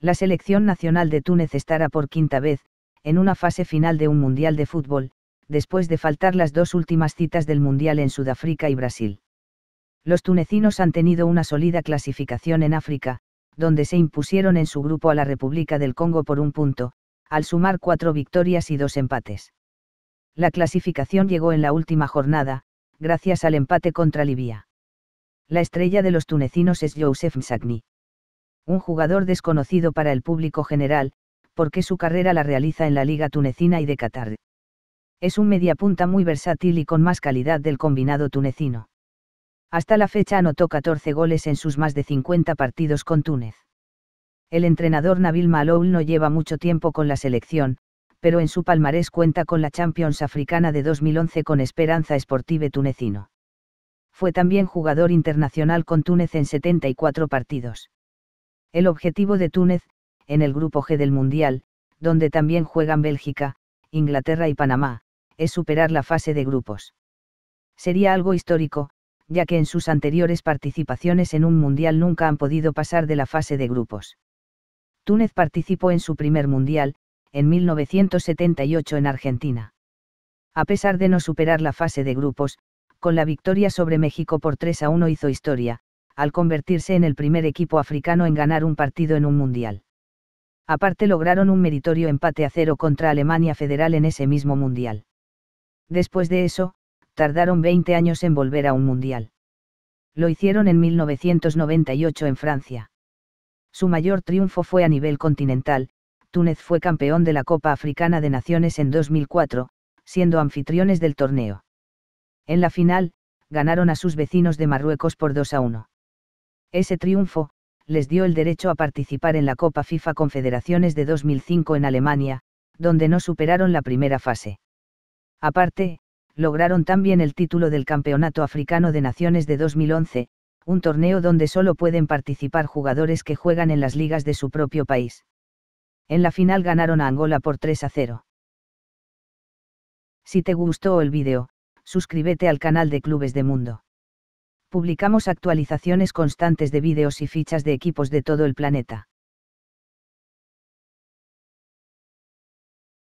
La selección nacional de Túnez estará por quinta vez, en una fase final de un Mundial de Fútbol, después de faltar las dos últimas citas del Mundial en Sudáfrica y Brasil. Los tunecinos han tenido una sólida clasificación en África, donde se impusieron en su grupo a la República del Congo por un punto, al sumar cuatro victorias y dos empates. La clasificación llegó en la última jornada, gracias al empate contra Libia. La estrella de los tunecinos es Joseph Msagni. Un jugador desconocido para el público general, porque su carrera la realiza en la Liga Tunecina y de Qatar. Es un mediapunta muy versátil y con más calidad del combinado tunecino. Hasta la fecha anotó 14 goles en sus más de 50 partidos con Túnez. El entrenador Nabil Maloul no lleva mucho tiempo con la selección, pero en su palmarés cuenta con la Champions Africana de 2011 con Esperanza Sportive Tunecino. Fue también jugador internacional con Túnez en 74 partidos. El objetivo de Túnez, en el grupo G del Mundial, donde también juegan Bélgica, Inglaterra y Panamá, es superar la fase de grupos. Sería algo histórico, ya que en sus anteriores participaciones en un mundial nunca han podido pasar de la fase de grupos. Túnez participó en su primer mundial, en 1978 en Argentina. A pesar de no superar la fase de grupos, con la victoria sobre México por 3 a 1 hizo historia, al convertirse en el primer equipo africano en ganar un partido en un mundial. Aparte lograron un meritorio empate a cero contra Alemania Federal en ese mismo mundial. Después de eso, tardaron 20 años en volver a un mundial. Lo hicieron en 1998 en Francia. Su mayor triunfo fue a nivel continental, Túnez fue campeón de la Copa Africana de Naciones en 2004, siendo anfitriones del torneo. En la final, ganaron a sus vecinos de Marruecos por 2 a 1. Ese triunfo, les dio el derecho a participar en la Copa FIFA Confederaciones de 2005 en Alemania, donde no superaron la primera fase. Aparte, lograron también el título del Campeonato Africano de Naciones de 2011, un torneo donde solo pueden participar jugadores que juegan en las ligas de su propio país. En la final ganaron a Angola por 3 a 0. Si te gustó el vídeo, suscríbete al canal de Clubes de Mundo. Publicamos actualizaciones constantes de videos y fichas de equipos de todo el planeta.